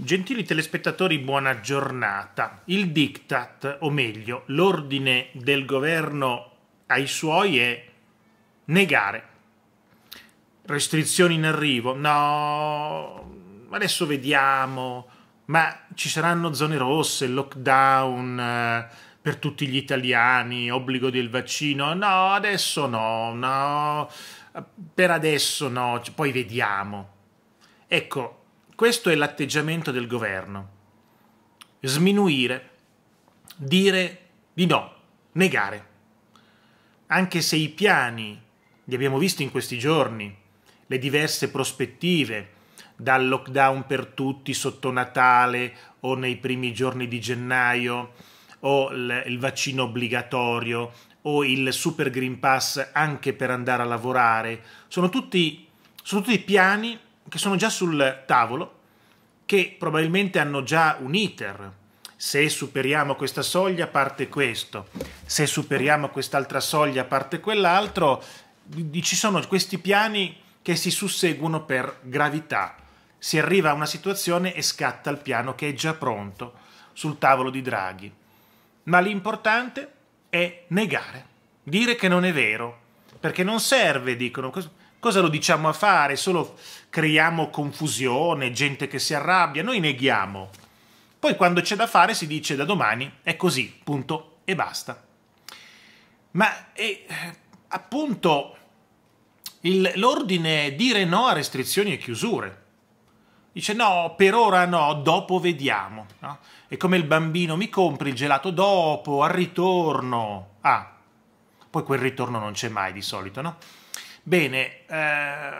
Gentili telespettatori, buona giornata. Il diktat, o meglio, l'ordine del governo ai suoi è negare. Restrizioni in arrivo? No, adesso vediamo. Ma ci saranno zone rosse, lockdown eh, per tutti gli italiani, obbligo del vaccino? No, adesso no, no, per adesso no, poi vediamo. Ecco, questo è l'atteggiamento del governo. Sminuire, dire di no, negare. Anche se i piani, li abbiamo visti in questi giorni, le diverse prospettive, dal lockdown per tutti sotto Natale o nei primi giorni di gennaio, o il, vaccino obbligatorio, o il super green pass anche per andare a lavorare, sono tutti, sono tutti piani che sono già sul tavolo che probabilmente hanno già un iter. Se superiamo questa soglia parte questo, se superiamo quest'altra soglia parte quell'altro, ci sono questi piani che si susseguono per gravità. Si arriva a una situazione e scatta il piano che è già pronto sul tavolo di Draghi. Ma l'importante è negare, dire che non è vero, perché non serve, dicono, Cosa lo diciamo a fare? Solo creiamo confusione, gente che si arrabbia, noi neghiamo. Poi quando c'è da fare si dice da domani è così, punto e basta. Ma eh, appunto l'ordine dire no a restrizioni e chiusure. Dice no, per ora no, dopo vediamo. No? È come il bambino, mi compri il gelato dopo, al ritorno. Ah, poi quel ritorno non c'è mai di solito, no? Bene, eh,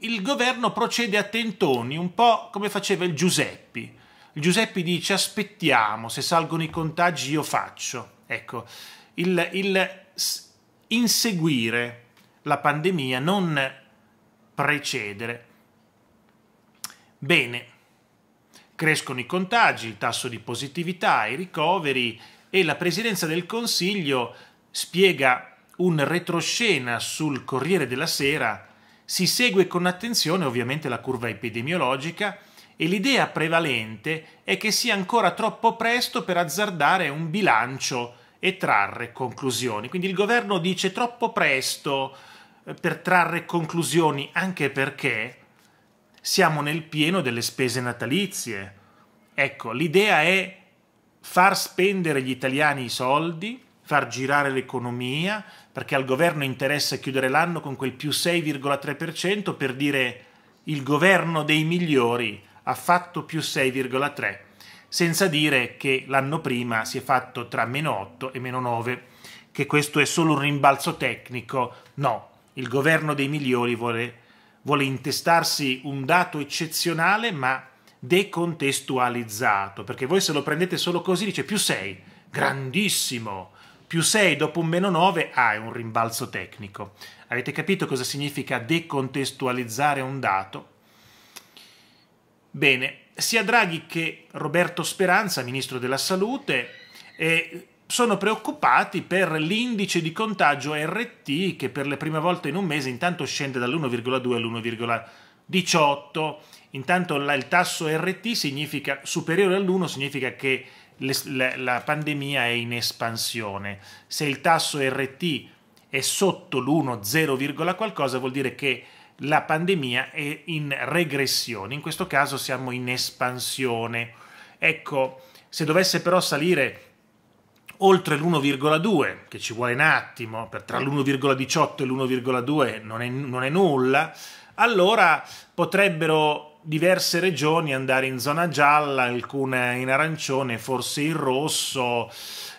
il governo procede a tentoni, un po' come faceva il Giuseppi. Il Giuseppi dice aspettiamo, se salgono i contagi io faccio. Ecco, il, il inseguire la pandemia, non precedere. Bene, crescono i contagi, il tasso di positività, i ricoveri e la Presidenza del Consiglio spiega un retroscena sul Corriere della Sera, si segue con attenzione ovviamente la curva epidemiologica e l'idea prevalente è che sia ancora troppo presto per azzardare un bilancio e trarre conclusioni. Quindi il governo dice troppo presto eh, per trarre conclusioni anche perché siamo nel pieno delle spese natalizie. Ecco, l'idea è far spendere gli italiani i soldi far girare l'economia, perché al governo interessa chiudere l'anno con quel più 6,3% per dire il governo dei migliori ha fatto più 6,3%, senza dire che l'anno prima si è fatto tra meno 8 e meno 9, che questo è solo un rimbalzo tecnico. No, il governo dei migliori vuole, vuole intestarsi un dato eccezionale ma decontestualizzato, perché voi se lo prendete solo così dice più 6, grandissimo, più 6 dopo un meno 9, ah, è un rimbalzo tecnico. Avete capito cosa significa decontestualizzare un dato? Bene, sia Draghi che Roberto Speranza, ministro della Salute, eh, sono preoccupati per l'indice di contagio RT che per la prima volta in un mese intanto scende dall'1,2 all'1,3. 18. Intanto il tasso RT significa superiore all'1, significa che la pandemia è in espansione. Se il tasso RT è sotto l'1, 0, qualcosa, vuol dire che la pandemia è in regressione. In questo caso siamo in espansione. Ecco, se dovesse però salire oltre l'1,2, che ci vuole un attimo, per tra l'1,18 e l'1,2 non, non è nulla, allora potrebbero diverse regioni andare in zona gialla, alcune in arancione, forse in rosso.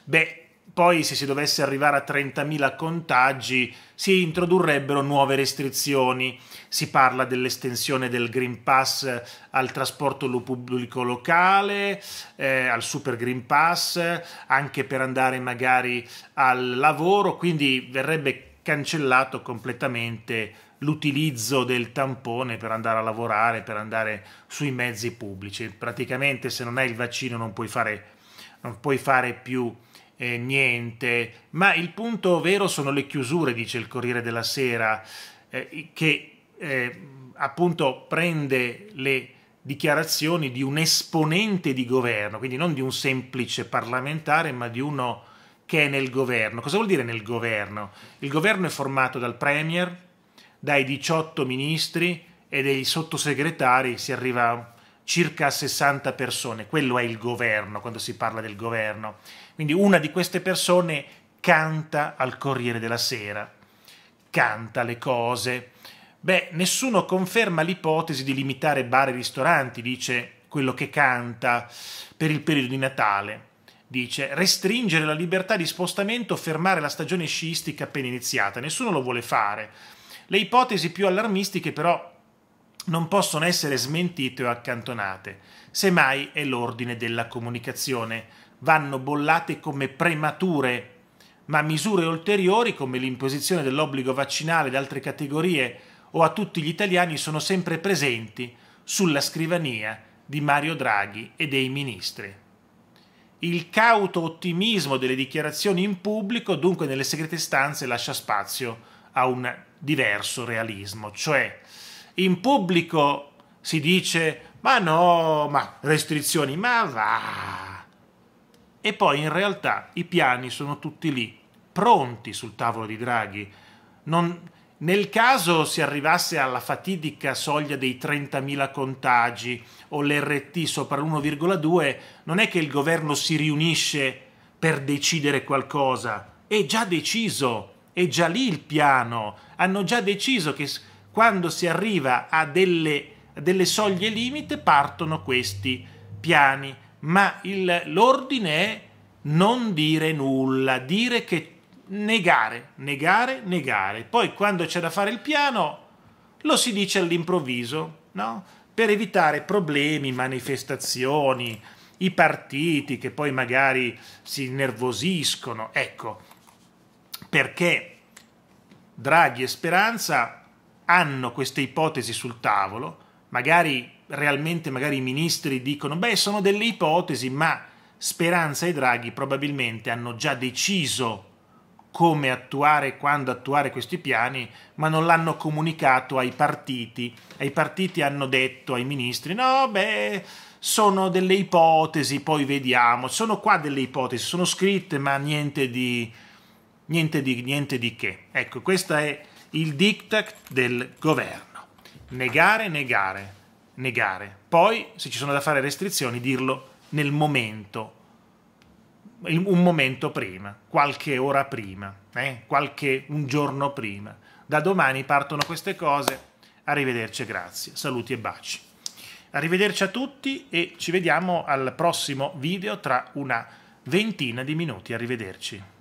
Beh, poi se si dovesse arrivare a 30.000 contagi si introdurrebbero nuove restrizioni. Si parla dell'estensione del Green Pass al trasporto pubblico locale, eh, al Super Green Pass, anche per andare magari al lavoro, quindi verrebbe cancellato completamente l'utilizzo del tampone per andare a lavorare, per andare sui mezzi pubblici. Praticamente se non hai il vaccino non puoi fare, non puoi fare più eh, niente, ma il punto vero sono le chiusure, dice il Corriere della Sera, eh, che eh, appunto prende le dichiarazioni di un esponente di governo, quindi non di un semplice parlamentare, ma di uno che è nel governo. Cosa vuol dire nel governo? Il governo è formato dal Premier, dai 18 ministri e dei sottosegretari si arriva a circa a 60 persone. Quello è il governo, quando si parla del governo. Quindi una di queste persone canta al Corriere della Sera, canta le cose. Beh, nessuno conferma l'ipotesi di limitare bar e ristoranti, dice quello che canta per il periodo di Natale. Dice restringere la libertà di spostamento, fermare la stagione sciistica appena iniziata. Nessuno lo vuole fare le ipotesi più allarmistiche però non possono essere smentite o accantonate, semmai è l'ordine della comunicazione, vanno bollate come premature, ma misure ulteriori come l'imposizione dell'obbligo vaccinale ad altre categorie o a tutti gli italiani sono sempre presenti sulla scrivania di Mario Draghi e dei ministri. Il cauto ottimismo delle dichiarazioni in pubblico, dunque nelle segrete stanze, lascia spazio a un diverso realismo, cioè in pubblico si dice ma no, ma restrizioni, ma va. E poi in realtà i piani sono tutti lì, pronti sul tavolo di Draghi. Non, nel caso si arrivasse alla fatidica soglia dei 30.000 contagi o l'RT sopra l'1,2, non è che il governo si riunisce per decidere qualcosa, è già deciso è già lì il piano, hanno già deciso che quando si arriva a delle, delle soglie limite partono questi piani, ma il, l'ordine è non dire nulla, dire che negare, negare, negare. Poi quando c'è da fare il piano lo si dice all'improvviso, no? Per evitare problemi, manifestazioni, i partiti che poi magari si nervosiscono. Ecco, perché Draghi e Speranza hanno queste ipotesi sul tavolo, magari realmente magari i ministri dicono beh sono delle ipotesi, ma Speranza e Draghi probabilmente hanno già deciso come attuare e quando attuare questi piani, ma non l'hanno comunicato ai partiti. Ai partiti hanno detto ai ministri no, beh, sono delle ipotesi, poi vediamo, sono qua delle ipotesi, sono scritte, ma niente di niente di, niente di che. Ecco, questo è il diktat del governo. Negare, negare, negare. Poi, se ci sono da fare restrizioni, dirlo nel momento, un momento prima, qualche ora prima, eh? qualche, un giorno prima. Da domani partono queste cose. Arrivederci, grazie. Saluti e baci. Arrivederci a tutti e ci vediamo al prossimo video tra una ventina di minuti. Arrivederci.